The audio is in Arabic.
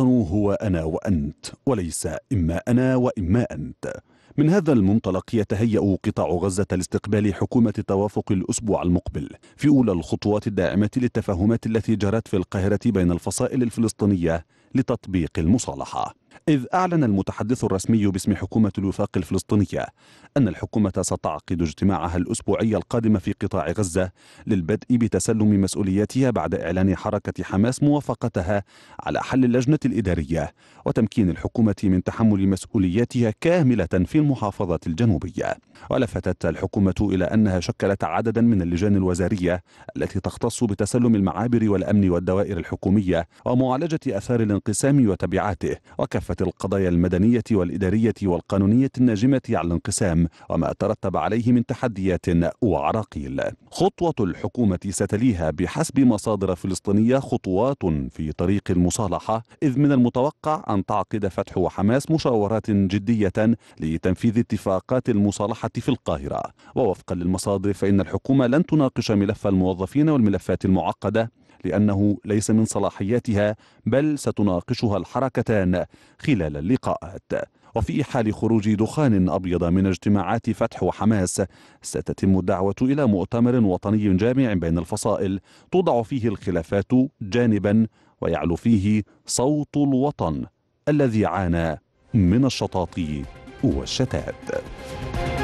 الوطن هو أنا وأنت وليس إما أنا وإما أنت من هذا المنطلق يتهيأ قطاع غزة لاستقبال حكومة توافق الأسبوع المقبل في أولى الخطوات الداعمة للتفاهمات التي جرت في القاهرة بين الفصائل الفلسطينية لتطبيق المصالحة إذ أعلن المتحدث الرسمي باسم حكومة الوفاق الفلسطينية أن الحكومة ستعقد اجتماعها الأسبوعي القادم في قطاع غزة للبدء بتسلم مسؤولياتها بعد إعلان حركة حماس موافقتها على حل اللجنة الإدارية وتمكين الحكومة من تحمل مسؤولياتها كاملة في المحافظة الجنوبية ولفتت الحكومة إلى أنها شكلت عددا من اللجان الوزارية التي تختص بتسلم المعابر والأمن والدوائر الحكومية ومعالجة أثار الانقسام وتبعاته وكف كافة القضايا المدنية والإدارية والقانونية الناجمة على الانقسام وما ترتب عليه من تحديات وعراقيل خطوة الحكومة ستليها بحسب مصادر فلسطينية خطوات في طريق المصالحة إذ من المتوقع أن تعقد فتح وحماس مشاورات جدية لتنفيذ اتفاقات المصالحة في القاهرة ووفقا للمصادر فإن الحكومة لن تناقش ملف الموظفين والملفات المعقدة لأنه ليس من صلاحياتها بل ستناقشها الحركتان خلال اللقاءات وفي حال خروج دخان أبيض من اجتماعات فتح وحماس ستتم الدعوة إلى مؤتمر وطني جامع بين الفصائل توضع فيه الخلافات جانبا ويعلو فيه صوت الوطن الذي عانى من الشطاط والشتات